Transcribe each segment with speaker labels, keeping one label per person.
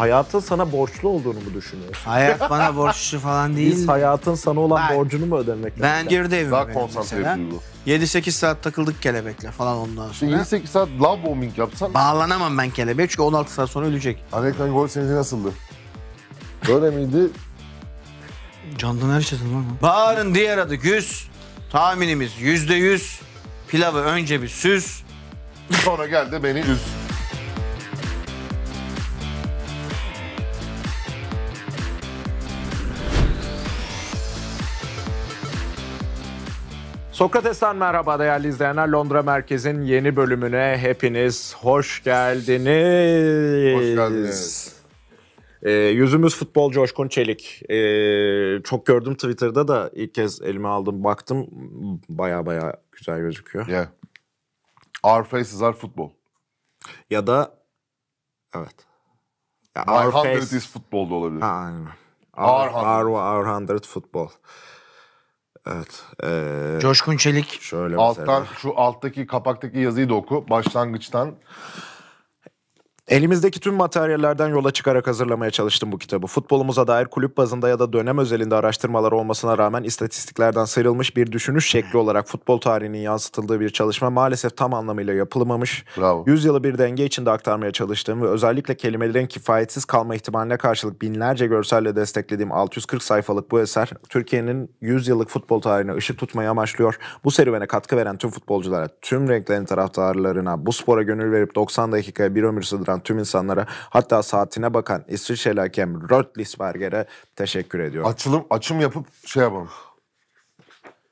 Speaker 1: hayatın sana borçlu olduğunu mu düşünüyorsun? Hayat
Speaker 2: bana borçlu falan değil. Biz hayatın sana olan
Speaker 1: ben, borcunu mu ödemek Ben girdi evime Daha konsantre duygu. 7-8 saat takıldık kelebekle falan ondan sonra. 7-8 saat love bombing yapsan. Bağlanamam ben kelebeğe çünkü 16 saat sonra ölecek. Amerikan gol senedi nasıldı? Böyle miydi? Candan her şeyden var mı? Bağırın diğer adı Güz. Tahminimiz yüzde yüz. Pilavı önce bir süz. Sonra geldi beni üz.
Speaker 2: Sokrates'ten merhaba değerli izleyenler. Londra Merkez'in yeni bölümüne hepiniz hoş geldiniz. Hoş geldiniz. E, yüzümüz futbol Coşkun Çelik. E, çok gördüm Twitter'da da ilk kez elime aldım baktım. Baya baya güzel gözüküyor. Yeah.
Speaker 3: Our faces are football. Ya da evet. Ya, our hundred face... is football da olabilir. Ha, aynen. Our, our, our, our hundred football.
Speaker 1: Evet. Ee, Coşkun Çelik. Şöyle mesela. Alttan
Speaker 3: şu alttaki kapaktaki yazıyı da oku. Başlangıçtan Elimizdeki tüm materyallerden yola
Speaker 2: çıkarak hazırlamaya çalıştım bu kitabı. Futbolumuza dair kulüp bazında ya da dönem özelinde araştırmalar olmasına rağmen istatistiklerden sıyrılmış bir düşünüş şekli olarak futbol tarihinin yansıtıldığı bir çalışma maalesef tam anlamıyla yapılmamış. Bravo. Yüzyılı bir denge içinde aktarmaya çalıştığım ve özellikle kelimelerin kifayetsiz kalma ihtimaline karşılık binlerce görselle desteklediğim 640 sayfalık bu eser Türkiye'nin 100 yıllık futbol tarihine ışık tutmayı amaçlıyor. Bu serüvene katkı veren tüm futbolculara, tüm renklerin taraftarlarına, bu spora gönül verip 90 dakikaya bir ömür sığdıran bakan tüm insanlara hatta saatine bakan İsviçreli hakem Rötlisberger'e teşekkür ediyorum. Açılım açım yapıp şey yapalım.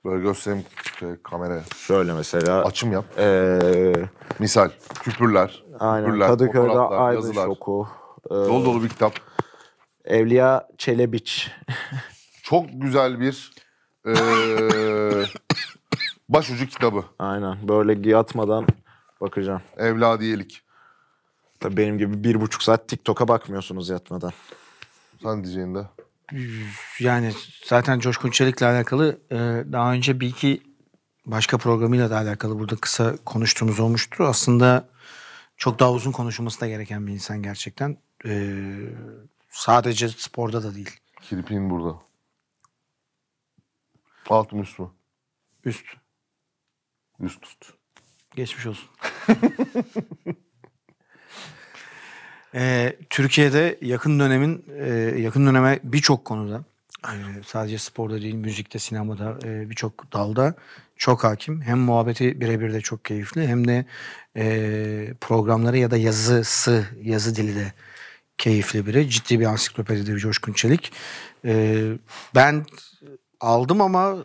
Speaker 3: Böyle göstereyim şey, kameraya. Şöyle mesela. Açım yap. Ee, Misal küpürler. Aynen küpürler, Kadıköy'de Aydın Şoku. Ee, dolu dolu bir kitap. Evliya Çelebiç. Çok güzel bir
Speaker 2: e, başucu kitabı. Aynen böyle yatmadan bakacağım. Evladiyelik. Tabii benim gibi bir buçuk saat TikTok'a bakmıyorsunuz
Speaker 3: yatmadan. Sen diyeceğinde.
Speaker 1: Yani zaten Coşkun Çelik'le alakalı e, daha önce bir iki başka programıyla da alakalı burada kısa konuştuğumuz olmuştur. Aslında çok daha uzun konuşulması da gereken bir insan gerçekten. E, sadece sporda da değil.
Speaker 3: Kirpiğin burada.
Speaker 1: Alt mı üst mü? Üst. Üst tut. Geçmiş olsun. Ee, Türkiye'de yakın dönemin e, yakın döneme birçok konuda sadece sporda değil müzikte, sinemada e, birçok dalda çok hakim. Hem muhabbeti birebir de çok keyifli hem de e, programları ya da yazısı, yazı dili de keyifli biri. Ciddi bir ansiklopedide bir Coşkun Çelik. ben aldım ama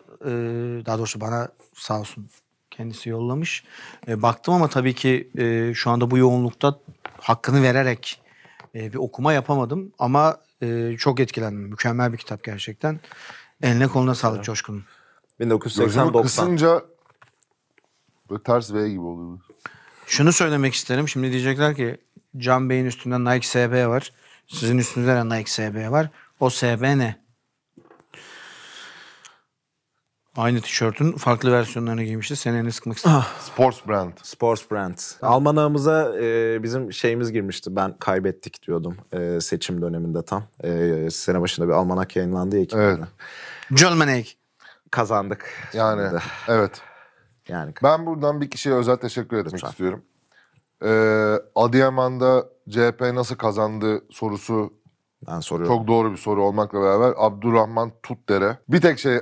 Speaker 1: daha doğrusu bana sağ olsun kendisi yollamış. baktım ama tabii ki şu anda bu yoğunlukta hakkını vererek e, bir okuma yapamadım ama e, çok etkilendim. Mükemmel bir kitap gerçekten. Eline koluna sağlık evet. Coşkun'un.
Speaker 3: 1980-90. kısınca böyle ters V gibi oluyor.
Speaker 1: Şunu söylemek isterim. Şimdi diyecekler ki Can Bey'in üstünde Nike SB var. Sizin üstünüzde de Nike SB var. O SB ne? Aynı tişörtün farklı versiyonlarını giymişti. Seneni sıkmak istedim. Ah. Sports brand.
Speaker 2: Sports brand. Almanağımıza e, bizim şeyimiz girmişti. Ben kaybettik diyordum e, seçim döneminde tam. E, sene başında bir almanak yayınlandı ya. Evet.
Speaker 3: Germanek. Kazandık. Yani Şimdi. evet. Yani. Ben buradan bir kişiye özel teşekkür etmek Lütfen. istiyorum. Ee, Adıyaman'da CHP nasıl kazandı sorusu ben soruyorum. Çok doğru bir soru olmakla beraber Abdurrahman Tutdere. Bir tek şey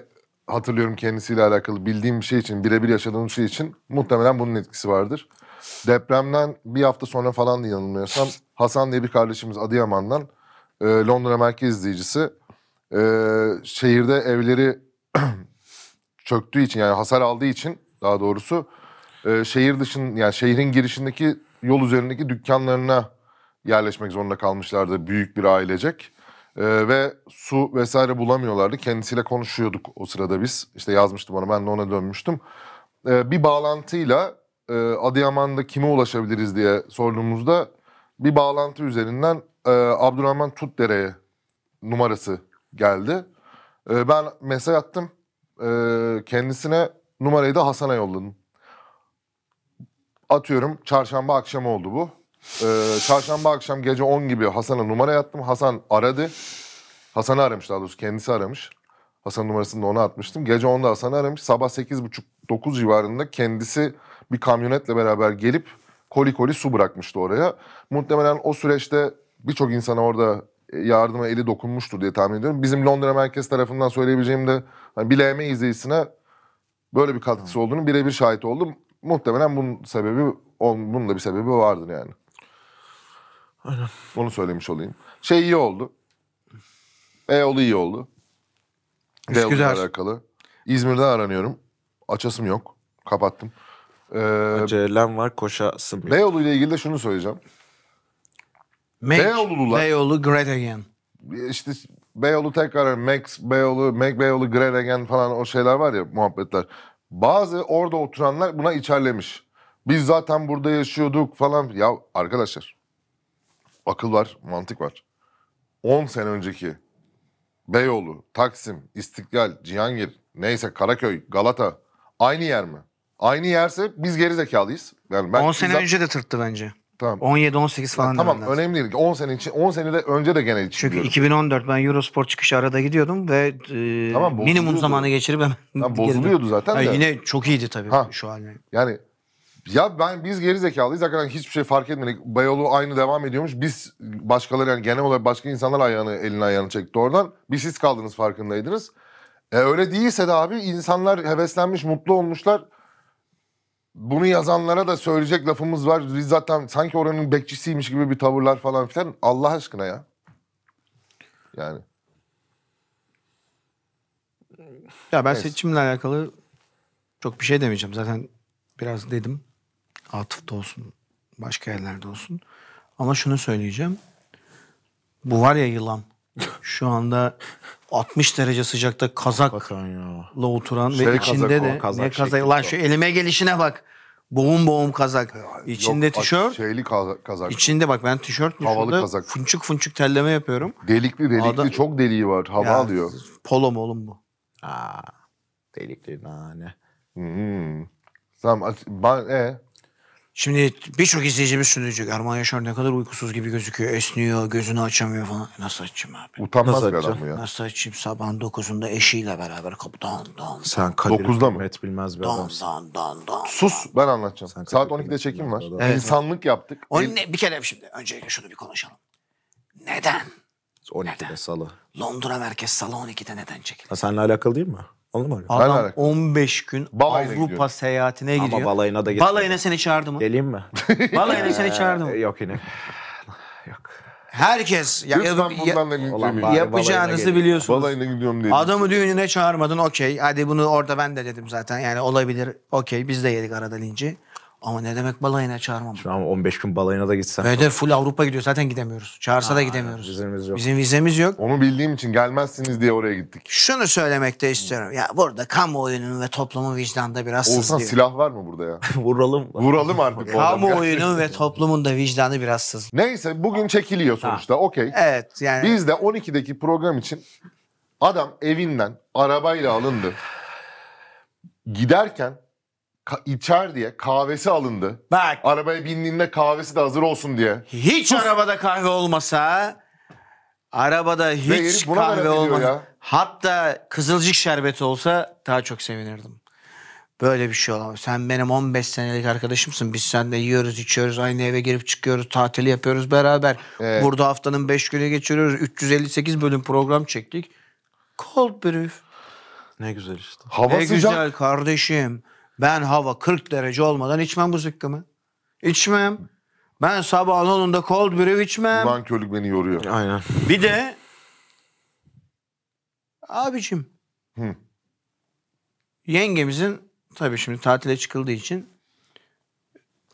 Speaker 3: hatırlıyorum kendisiyle alakalı bildiğim bir şey için, birebir yaşadığım şey için muhtemelen bunun etkisi vardır. Depremden bir hafta sonra falan da yanılmıyorsam Hasan diye bir kardeşimiz Adıyaman'dan e, Londra merkez izleyicisi e, şehirde evleri çöktüğü için yani hasar aldığı için daha doğrusu e, şehir dışın yani şehrin girişindeki yol üzerindeki dükkanlarına yerleşmek zorunda kalmışlardı büyük bir ailecek. Ee, ve su vesaire bulamıyorlardı. Kendisiyle konuşuyorduk o sırada biz. İşte yazmıştım ona ben de ona dönmüştüm. Ee, bir bağlantıyla e, Adıyaman'da kime ulaşabiliriz diye sorduğumuzda bir bağlantı üzerinden e, Abdurrahman Tutdere'ye numarası geldi. E, ben mesaj attım. E, kendisine numarayı da Hasan'a yolladım. Atıyorum çarşamba akşamı oldu bu. Ee, çarşamba akşam gece 10 gibi Hasan'a numara yattım. Hasan aradı. Hasan'ı aramış daha doğrusu kendisi aramış. Hasan numarasını da ona atmıştım. Gece 10'da Hasan'ı aramış. Sabah 8.30-9 civarında kendisi bir kamyonetle beraber gelip koli koli su bırakmıştı oraya. Muhtemelen o süreçte birçok insana orada e, yardıma eli dokunmuştur diye tahmin ediyorum. Bizim Londra merkez tarafından söyleyebileceğim de hani bileme izleyicisine böyle bir katkısı olduğunu birebir şahit oldum. Muhtemelen bunun sebebi, bunun da bir sebebi vardır yani. Aynen. Onu söylemiş olayım. Şey iyi oldu. Eoğlu iyi oldu. Üsküdar. alakalı. İzmir'de aranıyorum. Açasım yok. Kapattım. Ee, Acelem var koşasım yok. Beyoğlu ile ilgili de şunu söyleyeceğim. Make Beyoğlu'lular. Beyoğlu great again. İşte Beyoğlu tekrar Max Beyoğlu, Mac Beyoğlu, Great again falan o şeyler var ya muhabbetler. Bazı orada oturanlar buna içerlemiş. Biz zaten burada yaşıyorduk falan. Ya arkadaşlar akıl var, mantık var. 10 sene önceki Beyoğlu, Taksim, İstiklal, Cihangir, neyse Karaköy, Galata aynı yer mi? Aynı yerse biz geri zekalıyız. Yani ben 10 sene izah... önce
Speaker 1: de tırttı bence. Tamam. 17 18 falan. Yani tamam lazım. önemli değil. 10 sene için 10 senede önce de gene Çünkü diyorum. 2014 ben Eurosport çıkışı arada gidiyordum ve e, tamam, minimum zamanı geçirip ben tamam, bozuluyordu zaten yani de. Yine çok iyiydi tabii ha. şu an.
Speaker 3: Yani ya ben biz geri zekalıyız. Hakikaten hiçbir şey fark etmedik. Bayolu aynı devam ediyormuş. Biz başkaları yani genel olarak başka insanlar ayağını elini ayağını çekti oradan. Bir siz kaldınız farkındaydınız. E öyle değilse de abi insanlar heveslenmiş, mutlu olmuşlar. Bunu yazanlara da söyleyecek lafımız var. Biz zaten sanki oranın bekçisiymiş gibi bir tavırlar falan filan. Allah aşkına ya.
Speaker 1: Yani. Ya ben Neyse. seçimle alakalı çok bir şey demeyeceğim. Zaten biraz dedim. Atıfta olsun, başka yerlerde olsun. Ama şunu söyleyeceğim. Bu var ya yılan. Şu anda 60 derece sıcakta kazakla oturan şey ve içinde de o, kazak ne kazak lan şu elime gelişine bak. Boğum boğum kazak. İçinde Yok, tişört. Şeyli kazak. İçinde bak ben tişört Havalı kazak. Funçuk funçuk telleme yapıyorum. Delikli delikli Adam, çok deliği var. Hava ya, alıyor.
Speaker 3: Polo mu oğlum bu? Aa,
Speaker 2: delikli nane. Hmm. Tamam. Ben, e,
Speaker 1: Şimdi birçok izleyicimiz şunu diyecek. Erman Yaşar ne kadar uykusuz gibi gözüküyor. Esniyor, gözünü açamıyor falan. Nasıl açayım abi? Utanmaz Nasıl bir adam bu ya. Nasıl açayım? Sabahın dokuzunda eşiyle beraber kapı don don Sen Kadir Dokuzda mı? Mehmet bilmez bir don adamsın. dan dan dan. Sus ben anlatacağım. Sen Saat Kadir 12'de Bilmez çekim
Speaker 3: var. adamsın.
Speaker 2: Evet. İnsanlık
Speaker 3: yaptık.
Speaker 1: Onun ne, bir kere şimdi öncelikle şunu bir konuşalım. Neden 12'de salı. Londra merkez salı 12'de neden çekildi?
Speaker 2: Ha, seninle alakalı değil mi? Anladın
Speaker 1: mı? Adam 15 gün Balayına Avrupa gidiyor. seyahatine gidiyor. Ama balayına da gidiyor. Balayına seni çağırdı mı? Geleyim mi? Balayına seni çağırdı mı? Yok yine. Yok. Herkes ya, bundan da yapacağınızı biliyorsunuz. Balayına
Speaker 3: gidiyorum diye. Adamı
Speaker 1: düğününe çağırmadın okey. Hadi bunu orada ben de dedim zaten. Yani olabilir okey biz de yedik arada linci. Ama ne demek balayına çağırmam?
Speaker 2: Şu an 15 gün balayına da gitsen. Ve de full
Speaker 1: Avrupa gidiyor zaten gidemiyoruz. Çağırsa Aa, da gidemiyoruz.
Speaker 2: Vizemiz
Speaker 3: yok. Bizim vizemiz yok. Onu bildiğim için gelmezsiniz diye oraya gittik.
Speaker 1: Şunu söylemek de istiyorum. Ya burada kamuoyunun ve toplumun vicdanında biraz Olsan sızlıyor. silah
Speaker 3: var mı burada ya? Vuralım. Vuralım artık. kamuoyunun
Speaker 1: ve toplumun da vicdanı biraz sızlıyor. Neyse bugün çekiliyor sonuçta.
Speaker 3: Okey. Evet yani. Biz de 12'deki program için adam evinden arabayla alındı. Giderken ka- içer diye kahvesi alındı. Bak. Arabaya bindiğinde kahvesi de hazır olsun diye. Hiç Sus. arabada kahve olmasa
Speaker 1: arabada hiç herif buna kahve ediyor olmasa hatta kızılcık şerbeti olsa daha çok sevinirdim. Böyle bir şey olamaz. Sen benim 15 senelik arkadaşımsın. Biz seninle yiyoruz, içiyoruz, aynı eve girip çıkıyoruz, tatili yapıyoruz beraber. Evet. Burada haftanın 5 günü geçiriyoruz. 358 bölüm program çektik. Cold brief. Ne güzel işte. Hava ne sıcak. güzel kardeşim. Ben hava 40 derece olmadan içmem bu zıkkımı. İçmem. Ben sabahın onunda cold brew içmem.
Speaker 3: Nankörlük beni yoruyor. Aynen.
Speaker 1: Bir de abicim Hı. yengemizin tabii şimdi tatile çıkıldığı için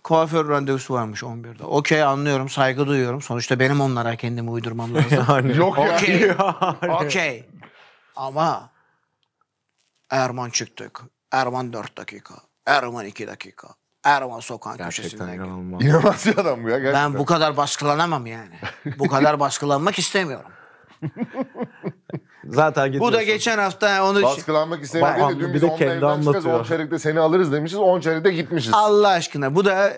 Speaker 1: kuaför randevusu varmış 11'de. Okey anlıyorum, saygı duyuyorum. Sonuçta benim onlara kendimi uydurmam lazım. yani, Yok ya. Okey. Okey. Ama Erman çıktık. Erman 4 dakika. Erman 2 dakika. Erman sokağın Gerçekten İnanılmaz bir adam bu ya gerçekten. Ben bu kadar baskılanamam yani. bu kadar baskılanmak istemiyorum. Zaten Bu da geçen hafta onu... Şey- baskılanmak istemiyorum. bir de kendi anlatıyor. 10 çeyrekte seni alırız demişiz. 10 çeyrekte gitmişiz. Allah aşkına bu da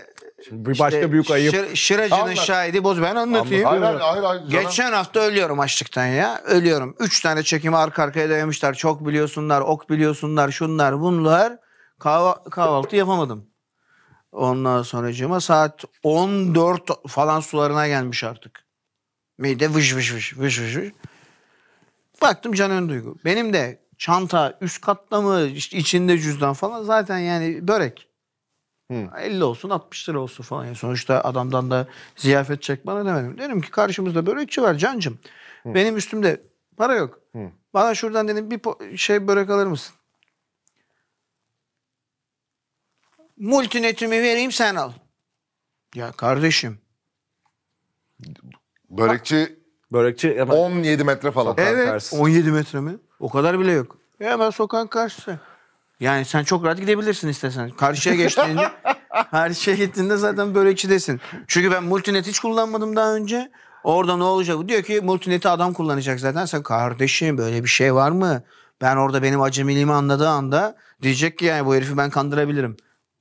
Speaker 1: Şimdi bir başka işte büyük ayıp. Şir, şıracının Anlat. şahidi boz ben anlatayım. Hayır, hayır, hayır, hayır, Geçen hafta ölüyorum açlıktan ya. Ölüyorum. Üç tane çekimi arka arkaya dayamışlar. Çok biliyorsunlar, ok biliyorsunlar, şunlar bunlar. Kahva kahvaltı yapamadım. Ondan sonracığıma saat 14 falan sularına gelmiş artık. Mide vış vış vış vış vış vış. Baktım Can duygu Benim de çanta üst katta mı içinde cüzdan falan zaten yani börek. Hı. 50 olsun 60 lira olsun falan. Yani sonuçta adamdan da ziyafet çek bana demedim. Dedim ki karşımızda börekçi var cancım. Hı. Benim üstümde para yok. Hı. Bana şuradan dedim bir şey börek alır mısın? Multinetimi vereyim sen al. Ya kardeşim. Börekçi Börekçi 17 metre falan. Evet karşısı. 17 metre mi? O kadar bile yok. Ya hemen sokağın karşısı. Yani sen çok rahat gidebilirsin istesen. Karşıya geçtiğinde, karşıya gittiğinde zaten börekçidesin. Çünkü ben multinet hiç kullanmadım daha önce. Orada ne olacak? Diyor ki multineti adam kullanacak zaten. Sen kardeşim böyle bir şey var mı? Ben orada benim acemiliğimi anladığı anda diyecek ki yani bu herifi ben kandırabilirim.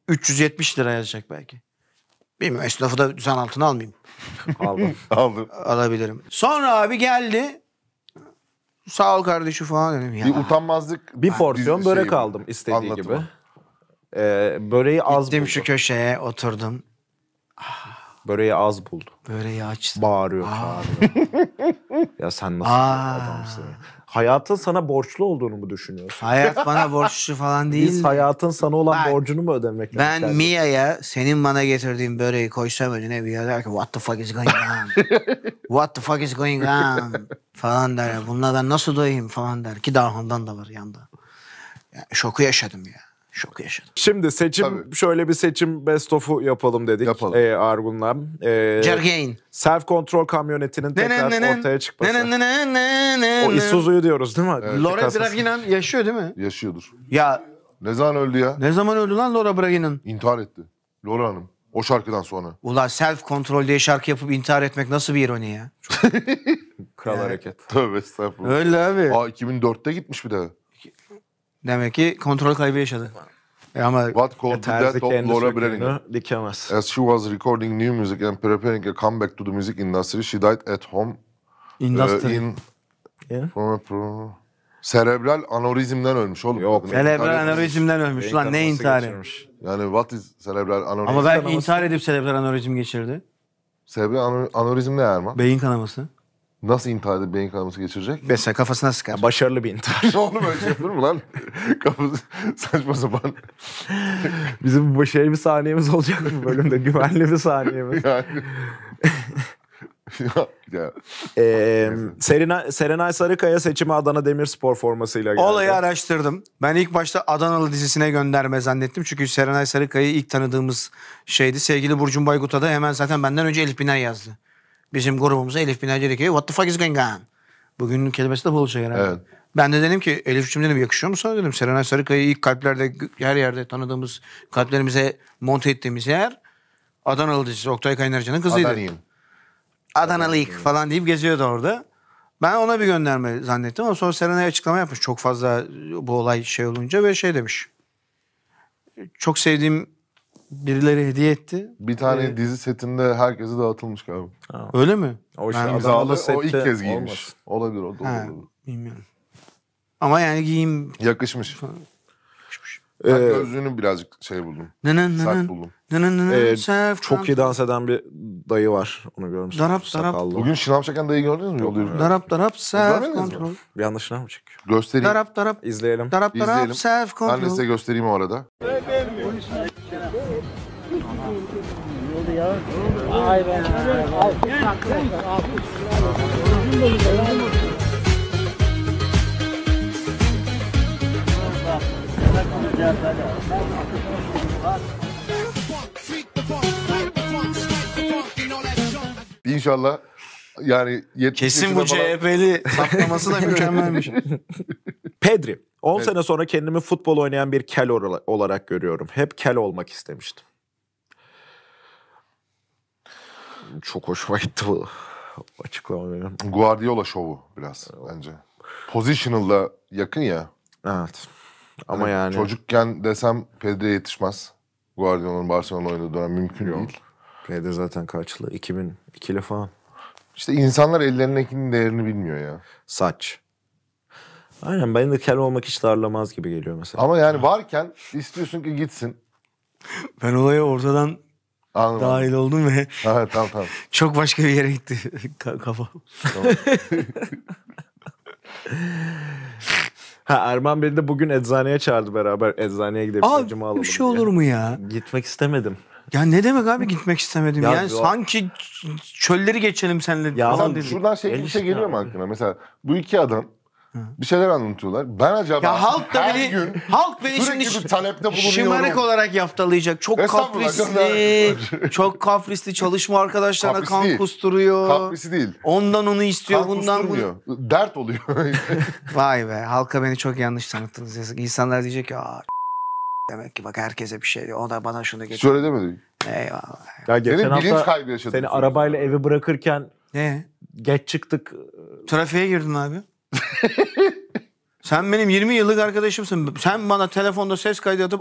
Speaker 1: 370 lira yazacak belki. Bilmiyorum esnafı da zan altına almayayım. Aldım. Aldım. Alabilirim. Sonra abi geldi Sağ ol kardeşi falan dedim. Ya. Bir utanmazlık. Bir porsiyon bir
Speaker 2: börek şey, aldım istediği anlatımı. gibi. Ee, böreği az Gittim buldu. şu köşeye oturdum. Ah. Böreği az buldu. Böreği açtım. Bağırıyor, Aa. Ah.
Speaker 3: bağırıyor.
Speaker 2: ya sen nasıl Aa. Ah. adamsın? hayatın sana borçlu olduğunu mu düşünüyorsun? Hayat bana borçlu falan değil. Biz hayatın sana olan ben, borcunu mu ödemek Ben isterdim?
Speaker 1: Mia'ya senin bana getirdiğin böreği koysam önüne Mia der ki what the fuck is going on? what the fuck is going on? falan der. Bununla nasıl doyayım falan der. Ki daha ondan da var yanda. Yani şoku yaşadım ya şok yaşadım.
Speaker 2: Şimdi seçim Tabii. şöyle bir seçim best of'u yapalım dedik yapalım. E, Argun'la. E, Jergain. Self Control kamyonetinin tekrar ne, ne, ne, ortaya çıkması. Ne, ne, ne, ne, ne, o Isuzu'yu diyoruz değil mi? Evet. Laura Draginan yaşıyor değil mi?
Speaker 3: Yaşıyordur. Ya ne zaman öldü ya? Ne zaman öldü lan Laura Draginan? İntihar etti. Laura Hanım. O şarkıdan sonra.
Speaker 1: Ulan self Control diye şarkı yapıp intihar etmek nasıl bir ironi ya?
Speaker 3: Kral hareket. Tövbe estağfurullah. Öyle abi. Aa 2004'te gitmiş bir de.
Speaker 1: Demek ki kontrol kaybı yaşadı. E ama What caused e, the death of Laura Branning? dikemez.
Speaker 3: As she was recording new music and preparing a comeback to the music industry, she died at home uh, Industry. in Yeah. from a pro... Serebral aneurizmden ölmüş oğlum. Yok. Kadın anorizmden ölmüş. Lan ne intihar? kanaması Yani what is cerebral aneurizm? Ama ben intihar
Speaker 1: edip selebral anorizm geçirdi. Cerebral ano- ne Erman? Beyin kanaması. Nasıl
Speaker 3: intihar beyin kanaması geçirecek? Mesela kafasına sıkar. Başarılı bir intihar. Oğlum öyle şey yapılır mı lan?
Speaker 2: Kafası saçma sapan. Bizim bu başarılı bir saniyemiz olacak bu bölümde. Güvenli bir saniyemiz. ya. Ee, Serena, Serenay Sarıkaya seçimi Adana Demirspor formasıyla geldi. Olayı
Speaker 1: araştırdım. Ben ilk başta Adanalı dizisine gönderme zannettim. Çünkü Serenay Sarıkaya'yı ilk tanıdığımız şeydi. Sevgili Burcu Baygut'a da hemen zaten benden önce Elif Biner yazdı. Bizim grubumuza Elif Binacı ki what the fuck is going on? Bugünün kelimesi de buluşa herhalde. Evet. Ben de dedim ki Elif'cim dedim yakışıyor mu sana dedim. Serenay Sarıkaya ilk kalplerde her yerde tanıdığımız kalplerimize monte ettiğimiz yer Adanalı dizisi Oktay Kaynarca'nın kızıydı. Adanayım. Adanalıyık falan deyip geziyordu orada. Ben ona bir gönderme zannettim ama sonra Serenay açıklama yapmış. Çok fazla bu olay şey olunca ve şey demiş. Çok sevdiğim Birileri hediye etti. Bir
Speaker 3: tane Ee, dizi setinde herkese dağıtılmış galiba. Öyle mi? O işte Ben Adanalı İmzalı o ilk kez giymiş. olmaz. Olabilir o da olabilir.
Speaker 1: bilmiyorum. Ama yani giyim... Yakışmış. Ben Ee, gözlüğünü
Speaker 3: birazcık şey buldum. Nenen Sert nenen buldum. nenen nenen Ee, self- çok iyi dans
Speaker 2: eden bir dayı var. Onu görmüşsün. Darap, darap. Bugün
Speaker 3: şınav çeken dayı gördünüz mü? Yolda Darap darap self Görmediniz mi? kontrol. Bir
Speaker 2: yanlış mı çekiyor?
Speaker 3: Göstereyim. Darap
Speaker 2: darap İzleyelim. darap darap İzleyelim. self Ben de size
Speaker 3: göstereyim o arada. ya. Vay be. İnşallah yani kesin bu
Speaker 1: CHP'li
Speaker 2: saklaması da mükemmelmiş. Şey. Pedri 10 evet. sene sonra kendimi futbol oynayan bir kel olarak görüyorum. Hep kel olmak istemiştim.
Speaker 3: çok hoşuma gitti bu açıklama benim. Guardiola şovu biraz bence. Positional'la yakın ya. Evet. Ama hani yani... Çocukken desem Pedri'ye yetişmez. Guardiola'nın Barcelona oynadığı dönem mümkün değil. Pedri zaten kaçlı? 2002'li falan. İşte insanlar ellerindekinin değerini
Speaker 2: bilmiyor ya. Saç. Aynen benim de kel olmak hiç darlamaz gibi geliyor mesela.
Speaker 1: Ama yani
Speaker 3: varken istiyorsun ki gitsin.
Speaker 1: Ben olayı ortadan
Speaker 3: Anladım. Dahil oldum ve ha, tamam, tamam. çok başka bir yere gitti kafam.
Speaker 2: ha Erman beni de bugün eczaneye çağırdı beraber. Eczaneye gidip Aa, acımı alalım. Bir şey
Speaker 1: olur mu ya? Gitmek istemedim. Ya ne demek abi gitmek istemedim ya, yani sanki çölleri
Speaker 3: geçelim seninle. Ya falan dedik. şuradan şey şey geliyor mu aklına? Mesela bu iki adam bir şeyler anlatıyorlar. Ben acaba ya halk da her gün halk beni sürekli bir talepte bulunuyorum. Şımarık
Speaker 1: olarak yaftalayacak. Çok Estağfurullah, çok kafrisli çalışma arkadaşlarına kan değil. kusturuyor. Kafrisi değil. Ondan onu istiyor, kan bundan bunu. Dert oluyor. Vay be halka beni çok yanlış tanıttınız. İnsanlar diyecek ki aa demek ki bak herkese bir şey diyor. O da bana şunu getir. Söyle demedi. Eyvallah.
Speaker 2: Ya geçen Senin bilinç hafta kaybı yaşadın. seni arabayla eve
Speaker 1: bırakırken Ne?
Speaker 2: geç çıktık.
Speaker 1: Trafiğe girdin abi. Sen benim 20 yıllık arkadaşımsın. Sen bana telefonda ses kaydı atıp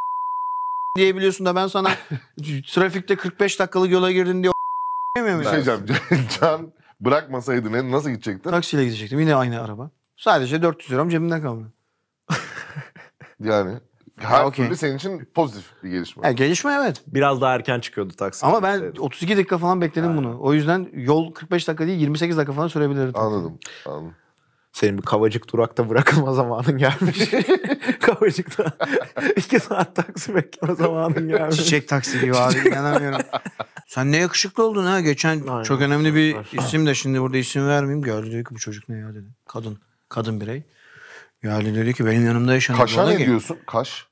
Speaker 1: diyebiliyorsun da ben sana trafikte 45 dakikalık yola girdin diye demiyor musun? Şey
Speaker 3: Can bırakmasaydın en- nasıl gidecektin?
Speaker 1: Taksiyle gidecektim yine aynı araba. Sadece 400 liram cebimde kaldı.
Speaker 3: Yani
Speaker 2: her Ha, okey. türlü senin için pozitif bir gelişme.
Speaker 1: Yani e, gelişme evet. Biraz
Speaker 2: daha erken çıkıyordu taksi.
Speaker 1: Ama ben gitseydi. 32 dakika falan bekledim bunu. O yüzden yol 45 dakika değil 28 dakika falan sürebilirdi. Anladım. Anladım senin bir Kavacık Durak'ta bırakılma zamanın gelmiş. Kavacık'ta iki saat taksi bekleme zamanın gelmiş. Çiçek taksi gibi abi inanamıyorum. Sen ne yakışıklı oldun ha. Geçen Aynen. çok önemli bir isim de şimdi burada isim vermeyeyim. Gördü dedi ki bu çocuk ne ya dedi. Kadın. Kadın birey. Yani dedi ki benim yanımda yaşandı. Kaşa ne ki. diyorsun? Kaş.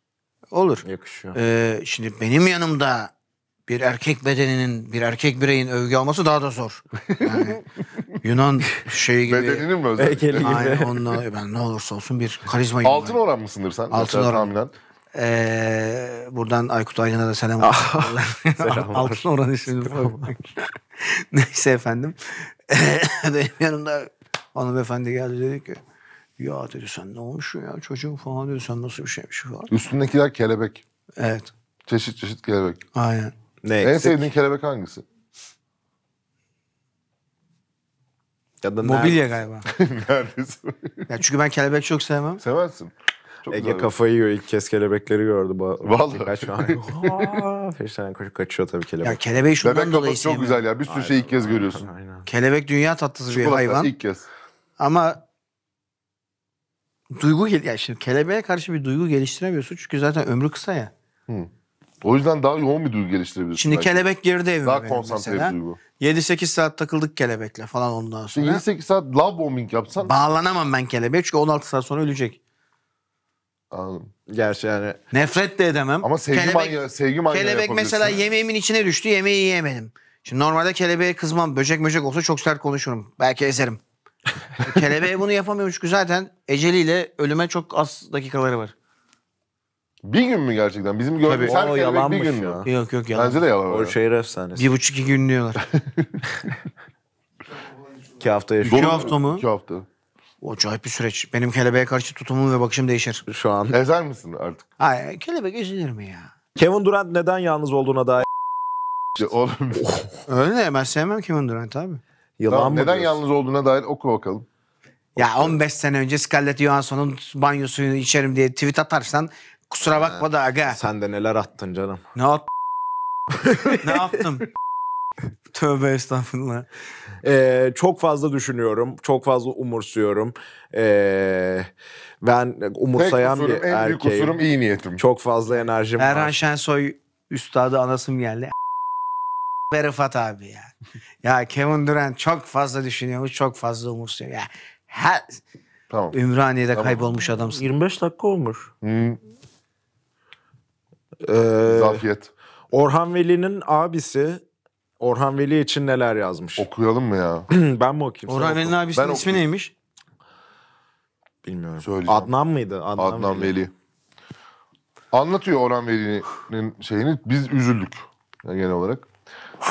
Speaker 1: Olur. Yakışıyor. Ee, şimdi benim yanımda bir erkek bedeninin, bir erkek bireyin övgü alması daha da zor. Yani Yunan şeyi gibi. Bedeninin mi özellikle? Heykeli gibi. Aynen onunla ben ne olursa olsun bir karizma. Altın oran mısındır sen? Altın oran. Tahminen. Ee, buradan Aykut Aydın'a da selam ah, olsun. Altın oran isimli. Neyse efendim. Benim yanımda hanımefendi geldi dedi ki ya dedi sen ne olmuş ya çocuğum falan dedi sen nasıl bir şeymiş falan.
Speaker 3: Üstündekiler kelebek. Evet. Çeşit çeşit kelebek. Aynen.
Speaker 1: Ne en sevdiğin kelebek hangisi?
Speaker 3: Ya da Mobilya galiba.
Speaker 2: Neredesin?
Speaker 1: ya çünkü ben kelebek çok sevmem. Seversin.
Speaker 2: Çok Ege güzel. kafayı yiyor. İlk kez kelebekleri gördü. Vallahi. Birkaç an. Peşten koşup kaçıyor tabii kelebek. Ya kelebeği
Speaker 1: şundan Bebek dolayı çok güzel ya. Bir sürü şey ilk kez görüyorsun. Aynen. Kelebek dünya tatlısı bir hayvan. ilk kez. Ama duygu gel yani şimdi kelebeğe karşı bir duygu geliştiremiyorsun çünkü zaten ömrü kısa ya.
Speaker 3: Hı. O yüzden daha yoğun bir duygu geliştirebilirsin. Şimdi belki. kelebek
Speaker 1: girdi evime Daha konsantre mesela. bir duygu. 7-8 saat takıldık kelebekle falan ondan sonra. 7-8 saat love bombing yapsan. Bağlanamam ben kelebeğe çünkü 16 saat sonra ölecek. Anladım. Gerçi yani. Nefret de edemem. Ama sevgi kelebek, manyağı, sevgi manyağı Kelebek mesela yemeğimin içine düştü yemeği yiyemedim. Şimdi normalde kelebeğe kızmam. Böcek böcek olsa çok sert konuşurum. Belki ezerim. kelebeğe bunu yapamıyorum çünkü zaten eceliyle ölüme çok az dakikaları var.
Speaker 2: Bir gün mü gerçekten? Bizim gördüğümüz Tabii, her bir yalanmış gün mü? Yok yok yalan. Bence de yalan. O var. şehir efsanesi. Bir
Speaker 1: buçuk iki gün diyorlar. İki hafta yaşıyor. Dolu- hafta mı? İki hafta. O acayip bir süreç. Benim kelebeğe karşı tutumum ve bakışım değişir. Şu an. Ezer misin artık? Ay kelebek üzülür mi ya? Kevin Durant neden yalnız olduğuna dair Oğlum, Öyle de ben sevmem Kevin Durant abi. yılan tamam, mı neden diyorsun? yalnız olduğuna
Speaker 3: dair oku bakalım.
Speaker 1: Ya 15 sene önce Scarlett Johansson'un banyosunu içerim diye tweet atarsan Kusura bakma da aga. Sen de neler attın canım. Ne at ne yaptım? Tövbe estağfurullah.
Speaker 2: Ee, çok fazla düşünüyorum. Çok fazla umursuyorum. Ee, ben umursayan Tek kusurum, bir en büyük kusurum iyi niyetim. Çok fazla enerjim Erhan var.
Speaker 1: Şensoy üstadı anasım geldi. Ve Rıfat abi ya. ya Kevin Durant çok fazla düşünüyormuş, çok fazla umursuyor. Ya her... Tamam. Ümraniye'de Tamam. kaybolmuş adamsın. 25 dakika olmuş.
Speaker 2: Hmm. Ee, Zafiyet. Orhan Veli'nin abisi Orhan Veli için neler yazmış? Okuyalım mı ya? ben mi okuyayım? Orhan Veli'nin abisinin ben ismi okuyayım. neymiş?
Speaker 3: Bilmiyorum. Söyleyeceğim. Adnan mıydı? Adnan, Adnan Veli. Veli. Anlatıyor Orhan Veli'nin şeyini. Biz üzüldük yani genel olarak.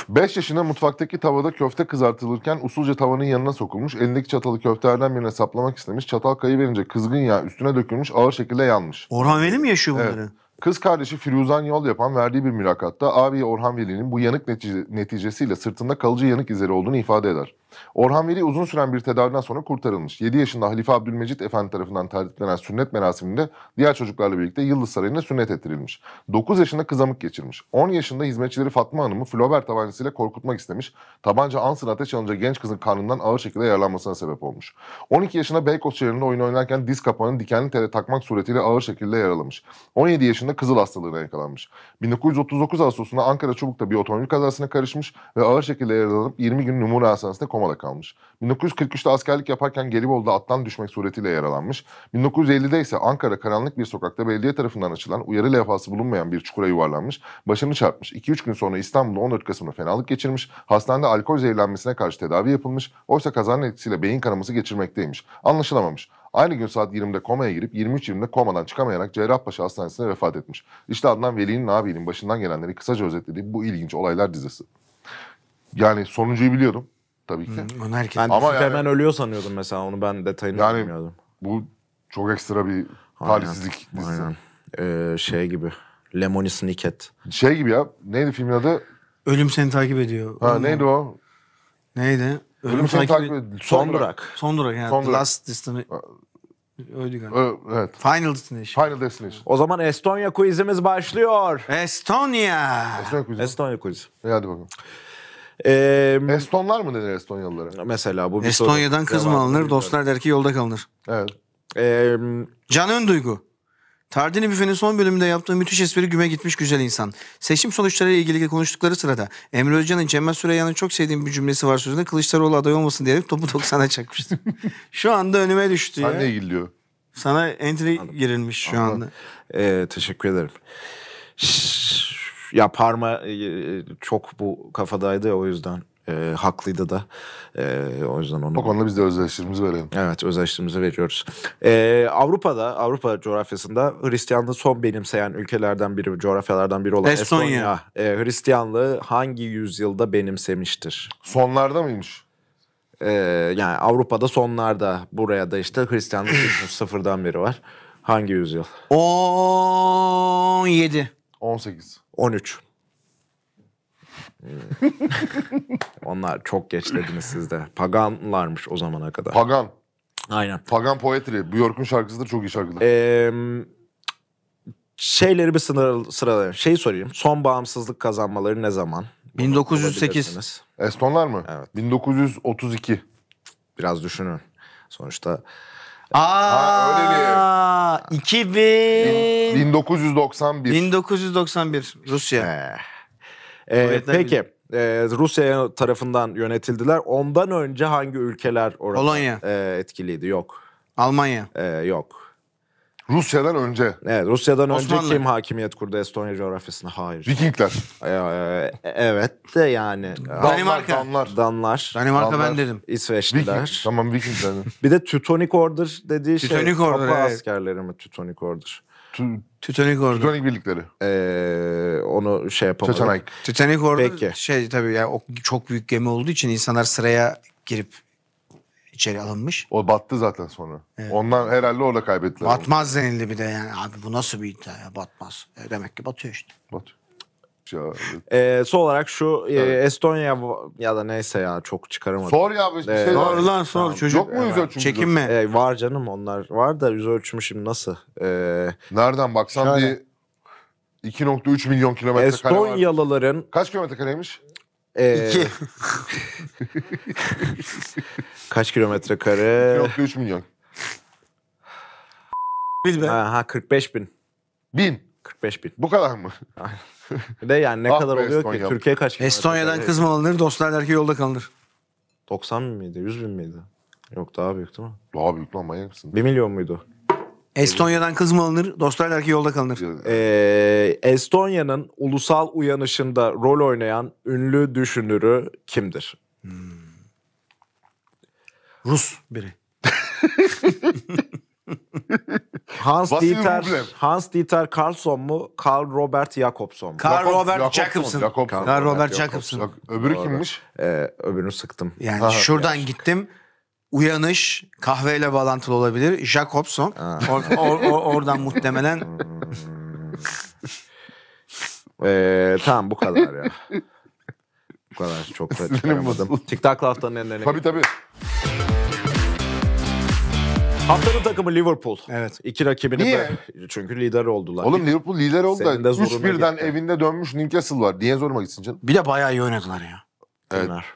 Speaker 3: 5 yaşında mutfaktaki tavada köfte kızartılırken usulca tavanın yanına sokulmuş. Elindeki çatalı köftelerden birine saplamak istemiş. Çatal kayı verince kızgın yağ üstüne dökülmüş. Ağır şekilde yanmış. Orhan Veli mi yaşıyor bunları? Evet. Kız kardeşi Firuzan Yol yapan verdiği bir mülakatta abi Orhan Veli'nin bu yanık neticesiyle sırtında kalıcı yanık izleri olduğunu ifade eder. Orhan Veli uzun süren bir tedaviden sonra kurtarılmış. 7 yaşında Halife Abdülmecit Efendi tarafından tertiplenen sünnet merasiminde diğer çocuklarla birlikte Yıldız Sarayı'nda sünnet ettirilmiş. 9 yaşında kızamık geçirmiş. 10 yaşında hizmetçileri Fatma Hanım'ı Flaubert tabancasıyla korkutmak istemiş. Tabanca ansın ateş alınca genç kızın karnından ağır şekilde yaralanmasına sebep olmuş. 12 yaşında Beykoz şehrinde oyun oynarken diz kapağını dikenli tele takmak suretiyle ağır şekilde yaralamış. 17 yaşında kızıl hastalığına yakalanmış. 1939 Ağustos'unda Ankara Çubuk'ta bir otomobil kazasına karışmış ve ağır şekilde yaralanıp 20 gün numune hastanesinde komalar Avrupa'da kalmış. 1943'te askerlik yaparken Gelibolu'da attan düşmek suretiyle yaralanmış. 1950'de ise Ankara karanlık bir sokakta belediye tarafından açılan uyarı levhası bulunmayan bir çukura yuvarlanmış, başını çarpmış. 2-3 gün sonra İstanbul'da 14 Kasım'da fenalık geçirmiş, hastanede alkol zehirlenmesine karşı tedavi yapılmış, oysa kazanın etkisiyle beyin kanaması geçirmekteymiş. Anlaşılamamış. Aynı gün saat 20'de komaya girip 23.20'de komadan çıkamayarak Cerrahpaşa hastanesinde vefat etmiş. İşte Adnan Veli'nin abinin başından gelenleri kısaca özetlediği bu ilginç olaylar dizisi. Yani sonuncuyu biliyordum tabii ki. Hı, ben Ama Superman
Speaker 2: yani, ölüyor sanıyordum mesela onu ben detayını yani, bilmiyordum.
Speaker 3: Bu çok ekstra bir talihsizlik dizisi. Aynen.
Speaker 2: Ee, şey gibi. Lemony Snicket. Şey gibi ya. Neydi filmin adı? Ölüm seni takip
Speaker 1: ediyor. Ha, Ölüm. neydi o? Neydi? Ölüm, Ölüm seni takip ediyor. Son durak. Son durak yani. Son durak. Last Destination.
Speaker 2: öyle galiba. evet. Final Destination. Final Destination. O zaman Estonya quizimiz başlıyor. Estonya. Estonya quiz. Estonya quiz. E, hadi bakalım. Ee, Estonlar mı denir Estonyalılara? Mesela bu bir Estonya'dan kız mı alınır?
Speaker 1: Dostlar der ki yolda kalınır. Evet. Ee, Can Önduygu. Tardini Büfe'nin son bölümünde yaptığı müthiş espri güme gitmiş güzel insan. Seçim sonuçlarıyla ilgili konuştukları sırada Emre Özcan'ın Cemal Süreyya'nın çok sevdiğim bir cümlesi var sözünde Kılıçdaroğlu aday olmasın diyerek topu 90'a çakmıştı. şu anda önüme düştü ya. Anne ilgili diyor. Sana entry girilmiş şu anda. ee,
Speaker 2: teşekkür ederim. Şşş. Ya Parma e, e, çok bu kafadaydı o yüzden e, haklıydı da. E, o yüzden onu... O konuda biz de özdeşliğimizi verelim. Evet özdeşliğimizi veriyoruz. E, Avrupa'da, Avrupa coğrafyasında Hristiyanlığı son benimseyen ülkelerden biri, coğrafyalardan biri olan Estonya. Estonya e, Hristiyanlığı hangi yüzyılda benimsemiştir? Sonlarda mıymış? E, yani Avrupa'da sonlarda buraya da işte Hristiyanlık sıfırdan beri var. Hangi yüzyıl?
Speaker 3: 17. 18.
Speaker 2: 13. Hmm. Onlar çok geç dediniz siz de. Paganlarmış o zamana kadar. Pagan. Aynen. Pagan Poetry. Bu York'un şarkısı da çok iyi şarkıdır. Ee, şeyleri bir sınır, sıralayayım. Şey sorayım. Son bağımsızlık kazanmaları ne zaman?
Speaker 3: 1908. Estonlar mı? Evet. 1932. Biraz düşünün.
Speaker 1: Sonuçta Aa, öyle mi? 2000 1991. 1991 Rusya. Ee, e, peki e,
Speaker 2: Rusya tarafından yönetildiler. Ondan önce hangi ülkeler orada e, etkiliydi? Yok. Almanya. E, yok. Rusya'dan önce. Evet Rusya'dan Osmanlı. önce kim hakimiyet kurdu Estonya coğrafyasına? Hayır. Vikingler. Ee, evet de yani. Danimarka. Danlar. Danlar. Danimarka Danlar. ben dedim. İsveçliler. Viking. Tamam Vikingler. bir de Teutonic Order dediği şey. Teutonic Order. Papa evet. askerleri mi Teutonic Order? Titanik
Speaker 1: Ordu. Titanik birlikleri. Ee, onu şey yapamadım. Titanik. Titanik Ordu Peki. şey tabii yani çok büyük gemi olduğu için insanlar sıraya girip içeri alınmış. O battı zaten sonra. Evet. Ondan herhalde orada kaybettiler. Batmaz onu. denildi bir de yani. Abi bu nasıl bir iddia ya batmaz. E demek ki batıyor işte.
Speaker 3: Batıyor. Ya,
Speaker 1: e, son olarak şu e, evet. e,
Speaker 2: Estonya ya da neyse ya çok çıkaramadım. Sor ya bir e, şey. Ee, sor lan sor tamam. çocuk. Yok mu yüz ölçümü? Çekinme. Ee, var canım onlar var da yüz ölçümü şimdi nasıl? Ee, Nereden baksan yani, bir 2.3 milyon kilometre kare var.
Speaker 3: Estonyalıların... Kaç kilometre kareymiş? İki.
Speaker 2: kaç kilometre kare? Yok 3 milyon. Bilme. Ha, ha 45 bin. Bin. 45 bin. Bu kadar mı? de yani ne Ah kadar be oluyor ki? Türkiye kaç kilometre Estonya'dan kare? kız mı
Speaker 1: alınır, dostlar der ki yolda kalınır.
Speaker 2: 90 bin miydi? 100 bin miydi? Yok daha büyük değil mi? Daha büyük lan manyak mısın? 1 milyon muydu? Estonya'dan kız mı alınır? Dostlar der ki yolda kalınır. Ee, Estonya'nın ulusal uyanışında rol oynayan ünlü düşünürü kimdir? Hmm.
Speaker 1: Rus biri.
Speaker 2: Hans Dieter Hans Dieter Carlson mu? Carl Robert Jacobson mu? Carl Robert Jacobson. Jacobson. Jacobson. Carl Robert Jacobson. Öbürü kimmiş? Ee, öbürünü sıktım. Yani ha, şuradan
Speaker 1: ya. gittim uyanış kahveyle bağlantılı olabilir. Jacobson. Or, or, or, oradan muhtemelen. ee, tamam bu kadar ya.
Speaker 2: Bu kadar çok da çıkaramadım. TikTok'la haftanın enlerine. Tabii tabii. Haftanın takımı Liverpool. Evet. İki rakibini Niye?
Speaker 3: çünkü lider oldular. Oğlum Liverpool lider oldu da 3-1'den evinde dönmüş Newcastle var. Niye zoruma gitsin canım? Bir de bayağı iyi oynadılar ya. Evet. Bunlar.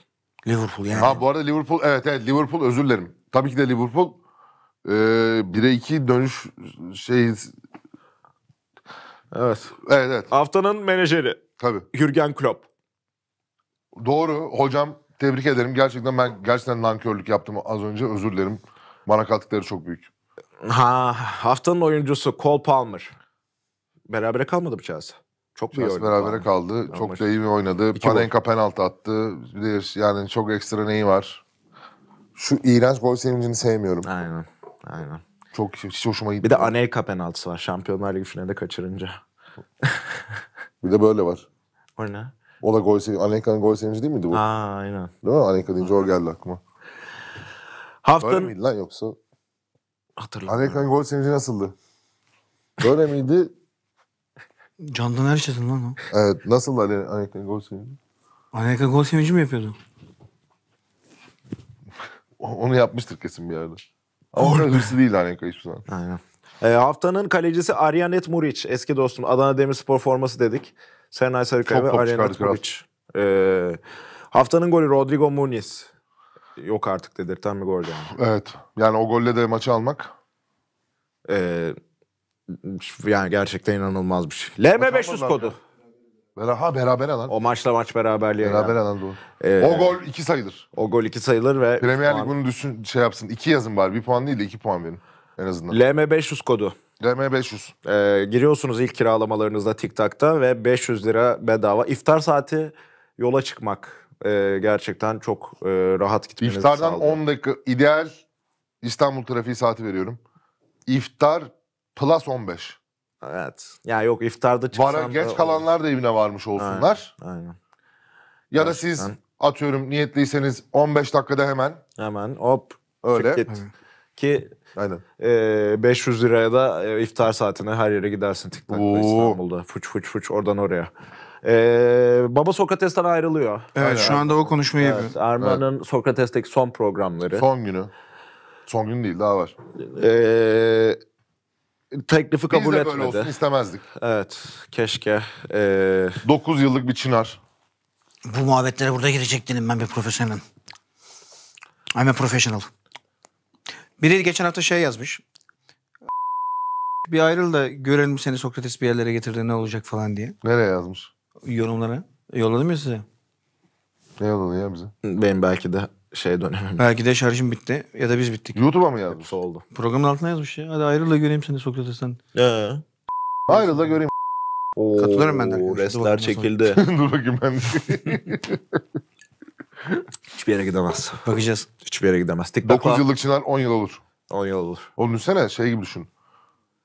Speaker 3: Liverpool yani. Ha bu arada Liverpool evet evet Liverpool özür dilerim. Tabii ki de Liverpool e, 1'e 2 dönüş şey Evet. Evet evet. Haftanın menajeri. Tabii. Jürgen Klopp. Doğru. Hocam tebrik ederim. Gerçekten ben gerçekten nankörlük yaptım az önce. Özür dilerim. Bana kattıkları çok büyük. Ha haftanın oyuncusu Cole Palmer.
Speaker 2: Berabere kalmadı mı Chelsea?
Speaker 3: Çok Şans iyi berabere kaldı. Yani çok maçı. da iyi bir oynadı. İki Panenka gol. penaltı attı. Bir de yani çok ekstra neyi var. Şu iğrenç gol sevincini sevmiyorum. Aynen. Aynen. Çok hiç hoşuma gitti. Bir de Anelka penaltısı var. Şampiyonlar Ligi finalinde kaçırınca. bir de böyle var. O ne? O da gol sevinci. Anelka'nın gol sevinci değil miydi bu? Aa aynen. Değil mi? Anelka deyince o geldi aklıma. Haftanın... Böyle miydi lan yoksa? Hatırlamıyorum. Anelka'nın gol sevinci nasıldı? Böyle miydi?
Speaker 1: Candan Erçetin şey lan o.
Speaker 3: Evet. Nasıl Ali Aneka gol sevinci?
Speaker 1: Aneka gol sevinci mi yapıyordu?
Speaker 3: Onu yapmıştır kesin bir yerde. Ama hırsı değil Aneka hiçbir zaman. Aynen.
Speaker 2: E, haftanın kalecisi Arianet Muric Eski dostum Adana Demirspor forması dedik. Serenay Sarıkaya Çok ve top Aryanet E, haftanın golü Rodrigo Muniz. Yok artık dedirten bir gol yani. Evet. Yani o golle de maçı almak. E, yani gerçekten
Speaker 3: inanılmaz bir şey. LM500 kodu.
Speaker 2: Ha beraber alan. O maçla maç beraberliği. Beraber yani. alan
Speaker 3: doğru. Ee, o gol iki sayılır. O gol iki sayılır ve... Premier Lig bunu düşün, şey yapsın. iki yazın bari. Bir puan değil de iki puan verin en azından. LM500 kodu. LM500. Ee, giriyorsunuz ilk
Speaker 2: kiralamalarınızda TikTok'ta ve 500 lira bedava. İftar saati yola çıkmak
Speaker 3: e, gerçekten çok e, rahat gitmenizi İftardan sağlıyor. 10 dakika ideal İstanbul trafiği saati veriyorum. İftar Plus 15. Evet. Ya yok iftarda çıksan Vara geç da... kalanlar da evine varmış olsunlar. Aynen. aynen. Ya evet, da siz aynen. atıyorum niyetliyseniz 15 dakikada hemen. Hemen hop. Öyle. Çık
Speaker 2: Ki Aynen. E, 500 liraya da e, iftar saatine her yere gidersin TikTok'ta İstanbul'da. Fuç fuç fuç oradan oraya. Ee, baba Sokrates'ten ayrılıyor. Evet Aynen. şu anda o konuşmayı evet, yapıyor. Erman'ın evet. Sokrates'teki son programları. Son günü. Son gün değil daha var. Ee, teklifi kabul Biz de etmedi. böyle olsun istemezdik. Evet keşke. Ee... yıllık bir çınar.
Speaker 1: Bu muhabbetlere burada girecek değilim ben bir profesyonelim. I'm a professional. Biri geçen hafta şey yazmış. Bir ayrıl da görelim seni Sokrates bir yerlere getirdi ne olacak falan diye.
Speaker 3: Nereye yazmış?
Speaker 1: Yorumlara. Yolladım ya size.
Speaker 2: Ne yolladı ya bize? Benim belki de şey dönemimiz. Belki
Speaker 1: de şarjım bitti ya da biz bittik. YouTube'a
Speaker 2: mı yazmış oldu? Programın
Speaker 1: altına yazmış ya. Hadi ayrıl da göreyim seni Sokrates'ten.
Speaker 2: Ee. Ayrıl da göreyim. Oo, Katılıyorum ben de. Restler çekildi. Dur bakayım ben. Hiçbir yere gidemez.
Speaker 3: Bakacağız. Hiçbir yere gidemez. Tek 9 yıllık çınar 10 yıl olur. 10 yıl olur. Oğlum düşünsene şey gibi düşün.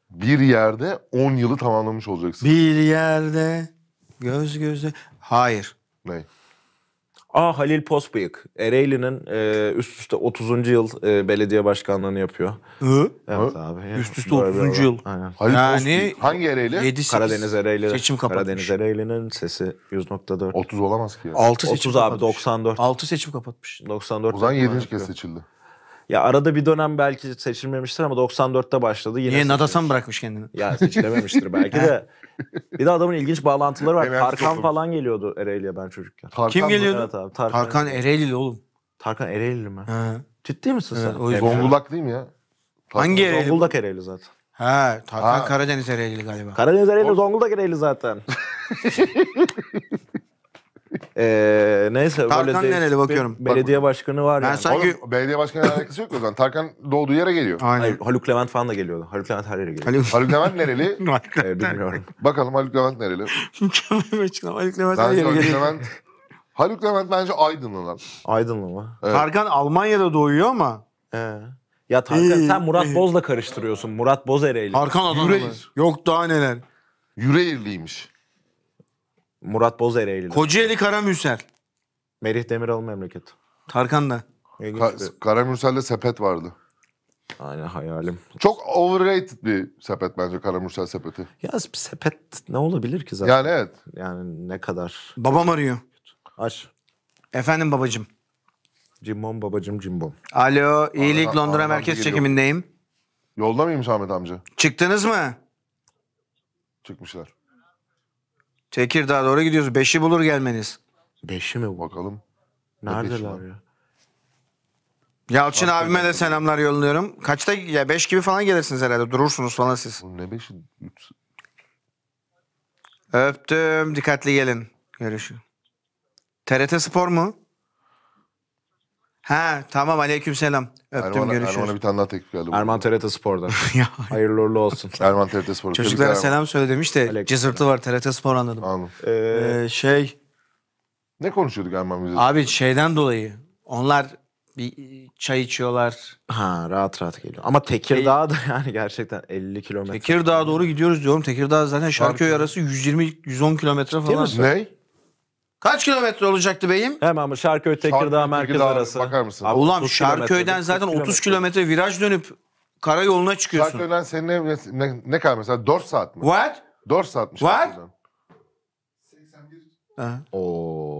Speaker 3: Bir yerde 10 yılı tamamlamış
Speaker 1: olacaksın. Bir yerde göz göze...
Speaker 3: Hayır. Ne?
Speaker 2: Aa Halil Posbıyık. Ereğli'nin e, üst üste 30. yıl e, belediye başkanlığını yapıyor.
Speaker 1: Hı? Evet abi. Yani üst üste 30. yıl. Aynen. Halil Yani- yani, Hangi ereğli? 7 Karadeniz Ereğli. Seçim kapatmış.
Speaker 2: Karadeniz Ereğli'nin sesi 100.4. 30 olamaz ki ya. 6 seçim 30 abi kapatmış. 94. 6 seçim kapatmış. 94. O zaman 7. kez seçildi. Ya arada bir dönem belki seçilmemiştir ama 94'te başladı. Yine Niye Nadasan bırakmış kendini? Ya seçilememiştir belki de. bir de adamın ilginç bağlantıları var. Tarkan falan geliyordu Ereğli'ye ben çocukken. Tarkan Kim geliyordu? Evet abi, Tarkan, Tarkan Ereğli'li oğlum. Tarkan Ereğli'li mi? Ha. Ciddi misin sen? O e, yüzden. Zonguldak
Speaker 1: değil mi ya? Tarkan Hangi Ereğli? Zonguldak Ereğli zaten. Ha, Tarkan Ha. Karadeniz Ereğli galiba.
Speaker 2: Karadeniz Ereğli,
Speaker 3: Zonguldak Ereğli zaten.
Speaker 2: Ee, neyse
Speaker 3: Tarkan böyle de, nereli bakıyorum. Belediye
Speaker 2: başkanı var ben yani. Sanki...
Speaker 3: Oğlum, belediye başkanı alakası yok o zaman. Tarkan doğduğu yere geliyor. Aynen. Hayır, Haluk Levent falan da geliyordu. Haluk Levent her yere geliyor. Haluk, Levent nereli? ee, bilmiyorum. Bakalım Haluk Levent nereli? Mükemmel bir açıklama. Haluk Levent her yere geliyor. Levent... Haluk Levent bence Aydınlı lan. Aydınlı mı? Evet. Tarkan
Speaker 1: Almanya'da doğuyor ama. Ee. Ya
Speaker 3: Tarkan ee, sen Murat ee. Boz'la
Speaker 2: karıştırıyorsun. Murat Boz Ereğli. Tarkan Adanalı. Yok daha neler. Yüreğirliymiş. Murat Bozereğli. Kocaeli Karamürsel. Merih Demiral memleket. Tarkan da. Ka
Speaker 3: Karamürsel'de sepet vardı. Aynen hayalim. Çok overrated bir sepet bence Karamürsel sepeti. Ya sepet
Speaker 2: ne olabilir ki zaten? Yani evet. Yani ne kadar. Babam arıyor. Aç.
Speaker 1: Efendim babacım. Cimbom babacım cimbom. Alo iyilik Londra merkez çekimindeyim. Yolda mıyım Ahmet amca? Çıktınız mı? Çıkmışlar. Tekirdağ'a doğru gidiyoruz. Beşi bulur gelmeniz. Beşi mi? Bakalım. Neredeler ya? Yalçın Hakikaten abime de selamlar yolluyorum. Kaçta ya beş gibi falan gelirsiniz herhalde. Durursunuz falan siz. ne beşi? Öptüm. Dikkatli gelin. Görüşürüz. TRT Spor mu? Ha tamam aleyküm selam Öptüm Erman, görüşürüz. Erman'a
Speaker 3: bir tane daha
Speaker 2: teklif geldi. Erman TRT Spor'dan. Hayırlı uğurlu olsun. Erman TRT Spor'dan. Çocuklara selam söyle demiş de cızırtı var TRT Spor anladım. Anladım. Ee, ee, şey. Ne konuşuyorduk Erman bize?
Speaker 1: Abi şeyden dolayı. Onlar bir çay içiyorlar. Ha rahat
Speaker 2: rahat geliyor. Ama Tekirdağ
Speaker 1: da yani gerçekten 50 kilometre. Tekirdağ'a doğru gidiyoruz diyorum. Tekirdağ zaten Şarköy arası 120-110 kilometre falan. Ney? Kaç kilometre olacaktı beyim? Hemen bu Şarköy Tekirdağ Şarköy, merkez Tekirdağ, arası. bakar mısın? Abi, Ulan Şarköy'den zaten 30 kilometre viraj
Speaker 3: dönüp karayoluna çıkıyorsun. Şarköy'den senin ne, ne, ne kadar mesela? 4 saat mi? What? 4 saat mi? What? Şarköy'den?
Speaker 2: Ha. Oo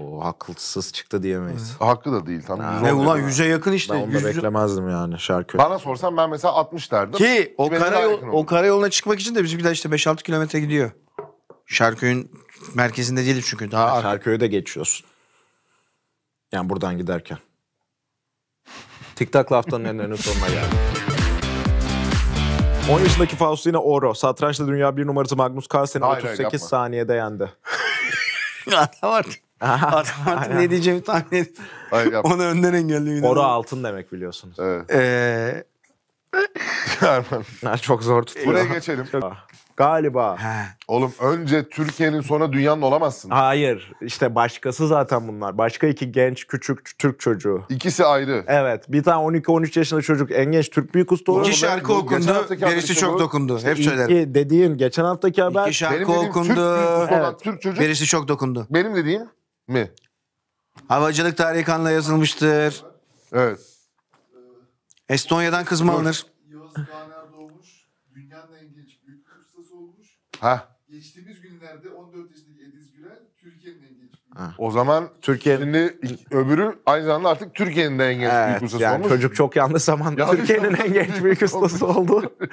Speaker 2: çıktı diyemeyiz. Hakkı da değil. Tam Ne olmuyor ulan bana. yüze yakın işte. Ben onu da Yüz- beklemezdim yani şarkı. Bana
Speaker 3: sorsan ben mesela 60 derdim. Ki o, karayol, o
Speaker 1: karayoluna çıkmak için de bizimkiler işte 5-6 kilometre gidiyor. Şarköy'ün merkezinde değiliz çünkü. Daha yani Şarköy'e de geçiyorsun.
Speaker 2: Yani buradan giderken. TikTok'la en enlerinin sonuna geldi. 10 yaşındaki Faustine Oro, Satrançta dünya bir numarası Magnus Carlsen'i 38 yapma. saniyede yendi. Adam artık, Adam artık ne diyeceğimi tahmin edip onu önden engelliyor. Oro altın demek biliyorsunuz. Evet. Ee, Erman. Çok zor tutuyor. Buraya geçelim. Galiba. He. Oğlum önce Türkiye'nin sonra dünyanın olamazsın. Hayır. işte başkası zaten bunlar. Başka iki genç küçük Türk çocuğu. İkisi ayrı. Evet. Bir tane 12-13 yaşında çocuk en genç Türk büyük
Speaker 1: usta İki şarkı okundu, birisi çok dokundu. Hep İlki söylerim.
Speaker 2: dediğin geçen haftaki haber. İki şarkı Benim dediğim Türk okundu, büyük Türk çocuk birisi çok
Speaker 1: dokundu. benim dediğim mi? Havacılık tarihi kanla yazılmıştır. Evet. Estonya'dan kızma alınır.
Speaker 3: Ha. Geçtiğimiz günlerde 14 yaşındaki Ediz Gürel Türkiye'nin en genç O zaman Türkiye'nin öbürü aynı zamanda artık Türkiye'nin de en genç büyük evet, ustası yani olmuş. çocuk çok yanlış zaman Türkiye'nin en genç büyük ustası oldu.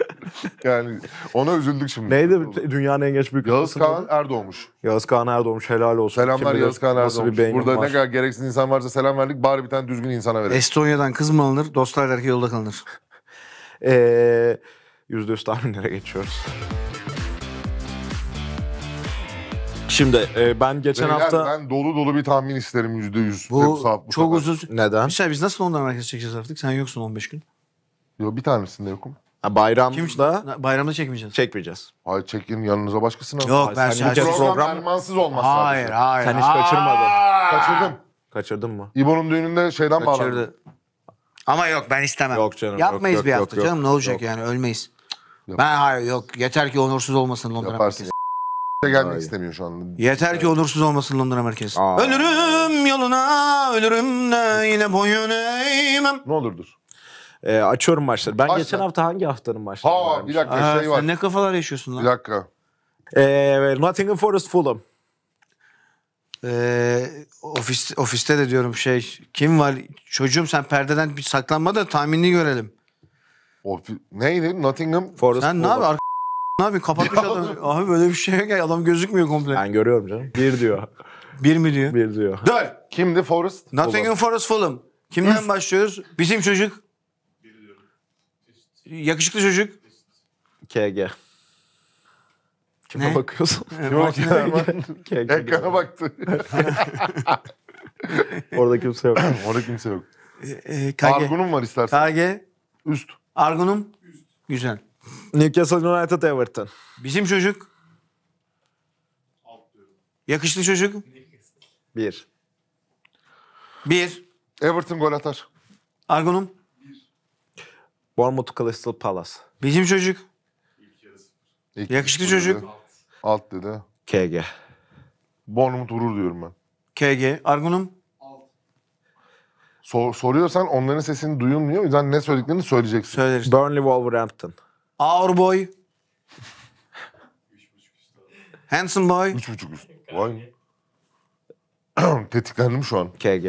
Speaker 2: Yani ona üzüldük şimdi. Neydi dünyanın en genç büyük Yağız
Speaker 3: ustası? Kağan Erdoğmuş.
Speaker 1: Yağız Kağan Erdoğmuş
Speaker 3: helal olsun. Selamlar Kim bilir Yağız Kağan Erdoğmuş. bir beynin Burada ne kadar gereksiz insan varsa selam verdik. Bari bir tane düzgün insana verelim.
Speaker 1: Estonya'dan kız mı alınır? Dostlar der ki yolda kalınır.
Speaker 2: Ee, Yüzde yüz tahminlere geçiyoruz. Şimdi e,
Speaker 1: ben geçen Beyler, hafta... Ben dolu dolu bir tahmin isterim yüzde yüz. Bu, çok uzun. Neden? Mesela biz nasıl ondan herkes çekeceğiz artık? Sen yoksun 15 gün. Yok bir tanesinde yokum.
Speaker 2: Ha, bayramda... Kim, bayramda çekmeyeceğiz. Çekmeyeceğiz. Hayır çekin yanınıza başkasını alın. Yok ben sen, program, program Ermansız
Speaker 3: olmaz hayır, sadece. Hayır hayır. Sen hiç kaçırmadın. Kaçırdım.
Speaker 2: Kaçırdın
Speaker 1: mı? İbo'nun düğününde şeyden bağlandı. Kaçırdı. Ama yok ben istemem. Yok canım. Yapmayız yok, bir yok, hafta yok, canım yok, ne olacak yok. yani ölmeyiz. Yaparsın. Ben hayır yok yeter ki onursuz olmasın Londra'da. Yaparsın gelmek Hayır. istemiyor şu anda. Yeter ki onursuz olmasın Londra merkez. Aa. Ölürüm yoluna,
Speaker 2: ölürüm de yine boyun eğmem. Ne olur dur. Ee, açıyorum maçları. Ben Aç geçen hafta hangi haftanın maçları Ha varmış? bir dakika Aa, şey var. sen ne
Speaker 1: kafalar yaşıyorsun lan? Bir dakika. Ee, Nottingham Forest Fulham. Ee, ofis, ofiste de diyorum şey, kim var? Çocuğum sen perdeden bir saklanma da tahminini görelim. O, fi- neydi? Nottingham. Forest Sen ne Fulham. yapıyorsun? Ne yapayım kapatmış adam. Abi böyle bir şey yok
Speaker 2: ya adam gözükmüyor komple. Ben görüyorum canım. Bir diyor. bir mi diyor? Bir diyor. Dön. Kimdi Forrest?
Speaker 1: Nottingham Forest Fulham. Kimden başlıyoruz? Bizim çocuk. Yakışıklı çocuk.
Speaker 2: KG. Kime Ne? bakıyorsun?
Speaker 1: Kime bakıyorsun? KG. Ekrana baktı. Orada kimse yok. Orada kimse yok.
Speaker 3: e, e KG. Argun'un var istersen. KG. Üst.
Speaker 2: Argunum. üst Güzel. Newcastle United Everton. Bizim çocuk. Yakışlı çocuk. Bir. Bir. Everton gol atar. Argunum. Bournemouth Crystal Palace. Bizim çocuk. İlk Yakışıklı dedi. çocuk. Alt
Speaker 3: dedi. KG. Bournemouth vurur diyorum ben. KG. Argunum. Sor, soruyorsan onların sesini duyulmuyor. O yüzden ne söylediklerini söyleyeceksin. Söyleriz. Burnley Wolverhampton. Our boy.
Speaker 2: Handsome boy. Üç buçuk üst. Vay. Tetiklendim şu an. KG.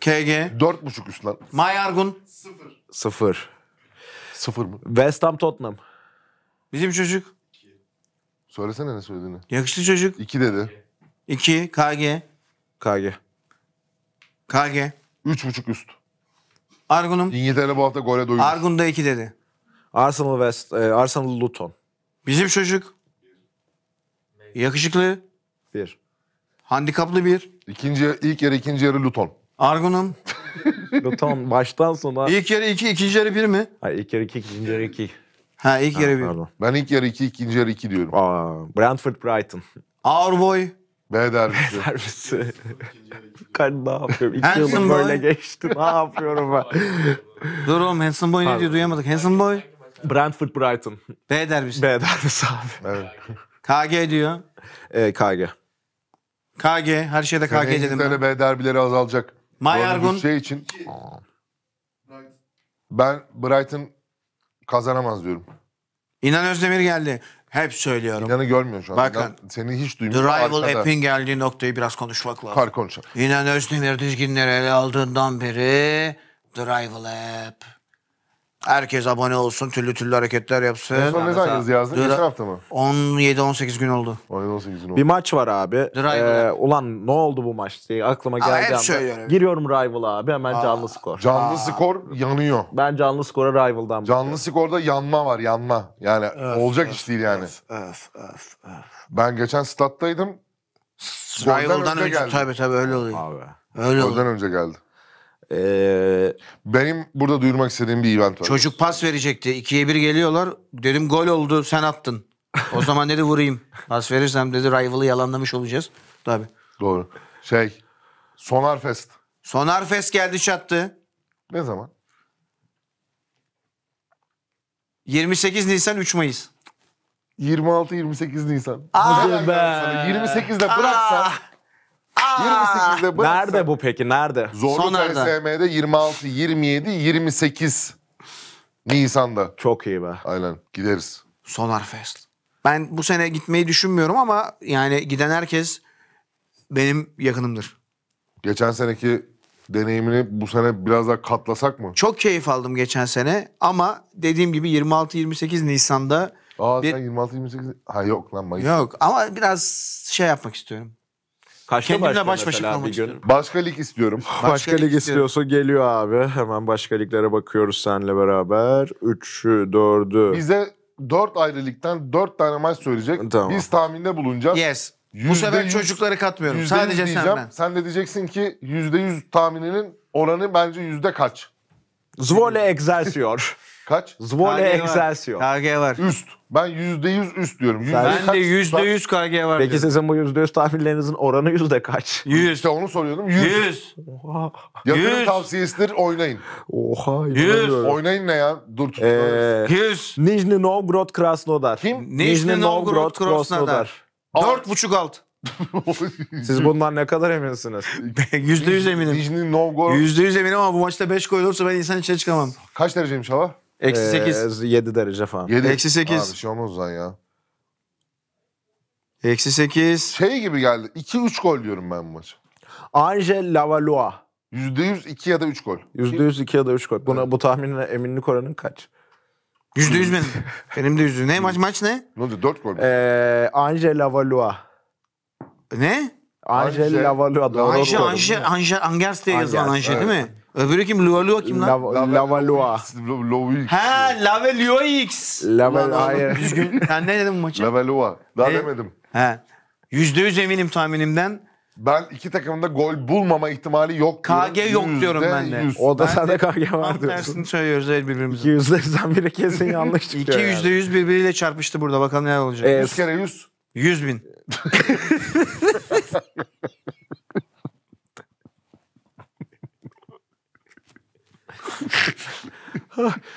Speaker 2: KG. Dört buçuk üst lan. Mayargun. Sıfır. Sıfır. Sıfır mı? West Ham Tottenham. Bizim çocuk. Söylesene ne söylediğini.
Speaker 1: Yakıştı çocuk. İki dedi. İki. KG. KG. KG. Üç buçuk üst. Argun'um. İngiltere bu hafta gole doymuş. Argun da iki dedi.
Speaker 2: Arsenal West, e, Arsenal Luton. Bizim çocuk. Yakışıklı. Bir. Handikaplı bir. İkinci, ilk yarı ikinci yarı Luton. Argun'um. Luton baştan sona. İlk yarı iki, ikinci yarı bir mi? Hayır ilk yarı iki, ikinci yarı iki. Ha ilk yarı bir. Pardon. Ben ilk yarı iki, ikinci yarı iki diyorum. Aa, Brentford Brighton. Ağırboy. B derbisi. Servisi. Kardeşim ne yapıyorum? İki Handsome yılım böyle geçti. Ne yapıyorum ben?
Speaker 1: Dur oğlum Hanson Boy ne Pardon. diyor duyamadık. Hanson Boy. Brentford Brighton. B derbisi. B derbisi abi. Evet. KG diyor.
Speaker 3: E, KG. KG. Her şeyde KG dedim. İngiltere B derbileri azalacak. Mayargun. Şey için. Ben Brighton kazanamaz diyorum. İnan Özdemir geldi. Hep söylüyorum. İnan'ı görmüyor şu an. Bakın,
Speaker 1: seni hiç duymuyor. The Rival App'in geldiği noktayı biraz konuşmak lazım. Kar konuşalım. İnan Özdemir dizginleri ele aldığından beri The Rival App Herkes abone olsun, türlü türlü hareketler yapsın. En son ne zaman yazdın? Geçen hafta mı? 17-18 gün oldu. 17-18 gün oldu. Bir
Speaker 2: maç var abi. The Rival. Ee, ulan ne oldu bu maç diye aklıma geldi. hep anda. söylüyorum. Giriyorum
Speaker 3: Rival'a abi hemen canlı skor. Canlı skor yanıyor. Ben canlı skora Rival'dan Canlı skorda yanma var yanma. Yani olacak iş değil yani. Öf öf öf. Ben geçen stattaydım.
Speaker 1: Rival'dan önce önce geldi. tabii
Speaker 3: tabii öyle oluyor. bakıyorum abi. Öyle oluyor. önce geldi. Ee, Benim burada duyurmak istediğim bir event var. Çocuk
Speaker 1: pas verecekti. İkiye bir geliyorlar. Dedim gol oldu sen attın. O zaman dedi vurayım. Pas verirsem dedi rival'ı yalanlamış olacağız. Tabii. Doğru. Şey, Sonar Fest. Sonar Fest geldi çattı. Ne zaman? 28 Nisan 3 Mayıs. 26-28 Nisan. Aa, Hadi be.
Speaker 3: 28'de bıraksan Aa. 28'de bıraksa.
Speaker 2: Nerede bu peki? Nerede?
Speaker 3: Zorlu Son 26, 27, 28 Nisan'da. Çok iyi be. Aynen gideriz. Sonar fest.
Speaker 1: Ben bu sene gitmeyi düşünmüyorum ama yani giden herkes benim yakınımdır. Geçen seneki deneyimini bu sene biraz daha katlasak mı? Çok keyif aldım geçen sene ama dediğim gibi 26-28 Nisan'da Aa bir... sen 26-28... Ha yok lan Mayıs. Yok ama biraz şey yapmak istiyorum. Kaşla Kendimle baş başa kalmak istiyorum. Başka lig istiyorum. Başka, başka lig, lig
Speaker 2: istiyorsa geliyor abi. Hemen başka liglere bakıyoruz seninle beraber. Üçü
Speaker 3: dördü. Bize dört ayrı ligden 4 tane maç söyleyecek. Tamam. Biz tahminde bulunacağız. Yes. %100, Bu sefer %100, çocukları katmıyorum. Sadece sen ben. Sen de diyeceksin ki yüz tahmininin oranı bence yüzde kaç? Zvole Excelsior. kaç? Zvole Excelsior. KG var. Üst. Ben yüzde yüz üst diyorum. Yüzde ben de yüzde
Speaker 1: yüz KG var.
Speaker 3: Peki sizin
Speaker 2: bu yüzde yüz tahminlerinizin oranı yüzde kaç?
Speaker 3: Yüz. İşte onu soruyordum. Yüz. Yatırım yüz. tavsiyesidir oynayın. Oha.
Speaker 2: Yüz. Oynayın
Speaker 3: ne ya? Dur tutun. Ee,
Speaker 2: yüz. Nijni Novgorod Krasnodar. Kim? Nijni Novgorod Krasnodar. Dört buçuk alt. Siz bundan ne kadar eminsiniz? Yüzde yüz eminim. Nijni Novgorod. Yüzde
Speaker 1: yüz eminim ama bu maçta beş gol olursa ben insan içine çıkamam. Kaç dereceymiş hava? Eksi ee, sekiz.
Speaker 2: 7 derece falan. Yedi. Eksi sekiz. Abi şey olmaz lan ya. Eksi sekiz. Şey gibi geldi. 2-3 gol diyorum ben bu maçı Angel Lavalua. %100 2 ya da 3 gol. %100 2 ya da 3 gol. Buna bu tahminine eminlik oranın kaç?
Speaker 1: Yüzde yüz benim. de yüzde. Ne maç maç ne? Ne oldu? 4 gol. mü? Ee, Angel Lavalua. Ne? Angel Angel- Lavalua. Doğru Anşe okuyorum. Anşe Angers diye yazılan Angers, Anşe değil mi? Öbürü kim? Lua Lua kim lan? Lava, Lava Lua. Lovix. Ha Lava Lua X. Lava Ulan hayır. Düzgün. Sen ne dedin bu maça? Lavelua. Daha Ne? demedim. He.
Speaker 3: Yüzde yüz eminim tahminimden. Ben iki takımın da gol bulmama ihtimali yok diyorum.
Speaker 2: KG yok diyorum ben de. yüz. O da Ben de KG var diyorsun. tersini söylüyoruz evet birbirimize. İki yüzlerden biri kesin yanlış çıkıyor. İki yani. yüzde
Speaker 1: yüz birbiriyle çarpıştı burada. Bakalım neler olacak. Ee, Yüz kere yüz. Yüz bin.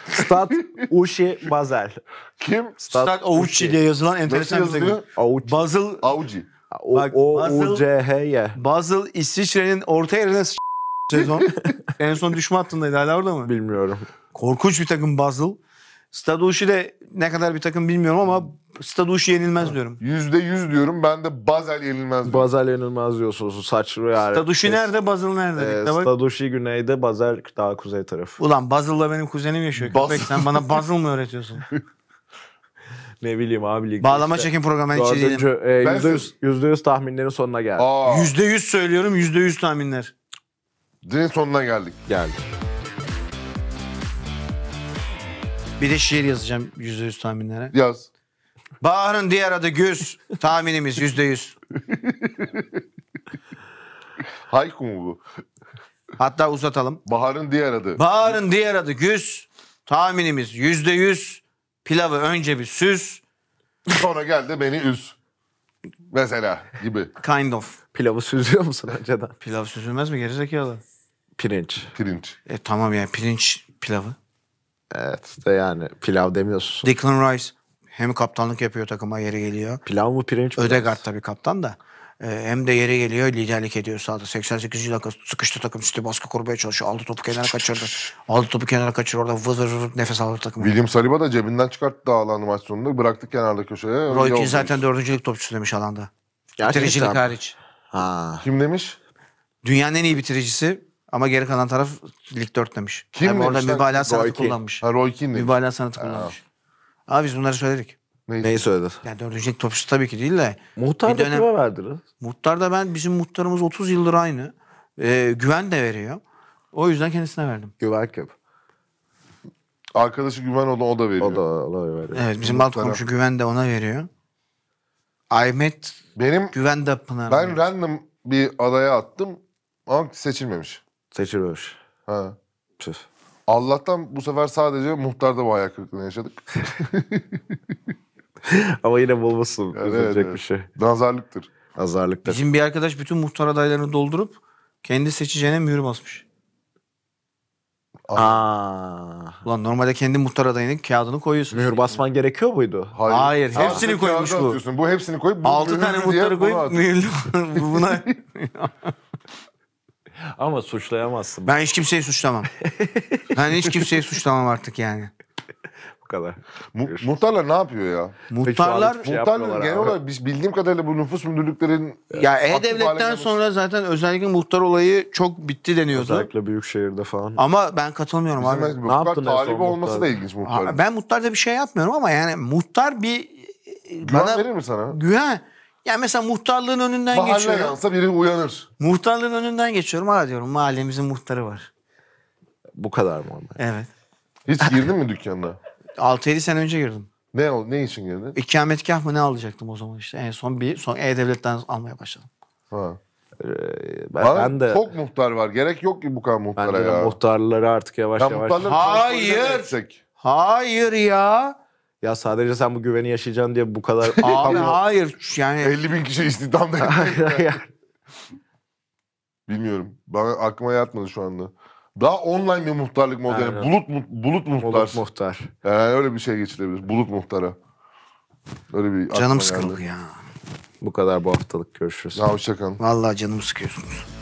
Speaker 3: Stat Uşi
Speaker 2: Bazel. Kim? Stat, uşi diye yazılan enteresan bir takım. Avuşçi. Basel Avcı. O, Bak, o U C H Y. Basel İsviçre'nin orta yerine
Speaker 1: sezon. en son düşme hattındaydı hala orada mı? Bilmiyorum. Korkunç bir takım Basel. Staduşi de ne kadar bir takım bilmiyorum ama Staduşi yenilmez diyorum. Yüzde yüz diyorum. Ben
Speaker 3: de Bazel yenilmez diyorum. Bazel
Speaker 2: yenilmez diyorsunuz. Saç yani. Staduşi nerede,
Speaker 1: Basel nerede? Ee,
Speaker 2: Bak- güneyde, Bazel daha kuzey tarafı.
Speaker 1: Ulan Basel'la benim kuzenim yaşıyor. Bas- Köpek sen bana Basel mı öğretiyorsun? ne bileyim abi. Ligde Bağlama işte. çekim programı Dördüncü, e, yüzde yüz-
Speaker 2: yüzde yüz tahminlerin sonuna geldik.
Speaker 1: Yüzde yüz söylüyorum Yüzde yüz tahminler. Din sonuna geldik. Geldik. Bir de şiir yazacağım yüzde yüz tahminlere. Yaz. Bahar'ın diğer adı Güz. Tahminimiz yüzde yüz. Hayku mu bu? Hatta uzatalım. Bahar'ın diğer adı. Bahar'ın diğer adı Güz. Tahminimiz yüzde yüz. Pilavı önce bir süz. Sonra gel de beni üz. Mesela gibi. Kind of. Pilavı süzüyor musun önceden? Pilav süzülmez mi gerizekalı?
Speaker 2: Pirinç. Pirinç. E tamam yani pirinç pilavı. Evet de yani pilav demiyorsun.
Speaker 1: Declan Rice hem kaptanlık yapıyor takıma yeri geliyor. Pilav mı pirinç mi? Ödegard tabii kaptan da. Ee, hem de yeri geliyor liderlik ediyor sahada. 88. dakika sıkıştı takım City baskı kurmaya çalışıyor. Aldı topu kenara kaçırdı. Aldı topu kenara kaçırdı. Orada vız vız nefes aldı takım.
Speaker 3: William Saliba da cebinden çıkarttı alanı maç sonunda. Bıraktı kenarda köşeye. Roy Keane zaten
Speaker 1: dördüncülük topçusu demiş alanda. Gerçekten. Bitiricilik hariç. Ha. Kim demiş? Dünyanın en iyi bitiricisi ama geri kalan taraf lig 4 demiş. Kim Abi orada demiş lan? mübalağa sanatı Roy Keane. kullanmış. Ha Roy Keane demiş. Mübalağa sanatı Ha. Abi biz bunları söyledik. Neyse. Neyi söyledi? Yani dördüncü lig topçusu tabii ki değil de. Muhtar da kime verdiler? Muhtar da ben bizim muhtarımız 30 yıldır aynı. Ee, güven de veriyor. O yüzden kendisine verdim. Güven Köp. Arkadaşı Güven o da, o da
Speaker 3: veriyor. O da olay verdi. Evet bizim alt Muhtara. komşu
Speaker 1: güven de ona veriyor. Ahmet Benim güven de Pınar'a. ben veriyor. random bir adaya attım ama seçilmemiş.
Speaker 3: Seçil Öğüş. Ha. Tüh. Allah'tan bu sefer sadece muhtarda bu hayal kırıklığını yaşadık. Ama yine bulmuşsun. Yani
Speaker 2: Üzülecek evet, bir şey.
Speaker 3: Nazarlıktır.
Speaker 1: Nazarlıktır. Bizim bir arkadaş bütün muhtar adaylarını doldurup kendi seçeceğine mühür basmış. Aa. Ah. Ah. Ulan normalde kendi muhtar adayının kağıdını koyuyorsun. Mühür basman gerekiyor muydu? Hayır. Hayır Aa, hepsini koymuş bu. Atıyorsun. Bu hepsini koyup... Altı tane
Speaker 3: muhtarı koyup mühürlü buna...
Speaker 1: Ama suçlayamazsın. Ben hiç kimseyi suçlamam. ben hiç kimseyi suçlamam artık yani. Bu kadar. Mu- muhtarlar ne yapıyor ya? Muhtarlar hiçbir şey Muhtarlar yapmıyorlar genel abi. olarak
Speaker 3: biz bildiğim kadarıyla bu nüfus müdürlüklerin ya e e, aktif
Speaker 1: E-Devlet'ten sonra zaten özellikle muhtar olayı çok bitti deniyordu. Özellikle
Speaker 2: büyük şehirde falan.
Speaker 1: Ama ben katılmıyorum abi. ne yaptın en son olması da ilginç muhtarın. Ben muhtarda bir şey yapmıyorum ama yani muhtar bir Güven bana verir mi sana? güven yani mesela muhtarlığın önünden Mahalle geçiyorum. yansa biri uyanır. Muhtarlığın önünden geçiyorum. Ha diyorum mahallemizin muhtarı var. Bu kadar mı onlar? Evet. Hiç girdin mi dükkanına? 6-7 sene önce girdim. Ne o- ne için girdin? İkametgah e, mı ne alacaktım o zaman işte. En son bir son E-Devlet'ten almaya başladım. Ha. Ee, ben, Abi, ben de çok
Speaker 3: muhtar var. Gerek yok ki bu kadar muhtara bence de ya. muhtarları artık yavaş Ben yavaş Hayır.
Speaker 1: Hayır
Speaker 2: ya. Ya sadece sen bu güveni yaşayacaksın diye bu kadar... Abi hayır yani... 50 bin kişi
Speaker 3: istihdam da Bilmiyorum. Bana aklıma yatmadı şu anda. Daha online bir muhtarlık modeli. Aynen. Bulut mu, bulut muhtar. Bulut muhtar. Yani öyle bir şey geçirebilir. Bulut muhtara. Öyle bir Canım geldi. sıkıldı ya. Bu kadar
Speaker 1: bu haftalık görüşürüz. Ya hoşçakalın. Vallahi canım sıkıyorsunuz.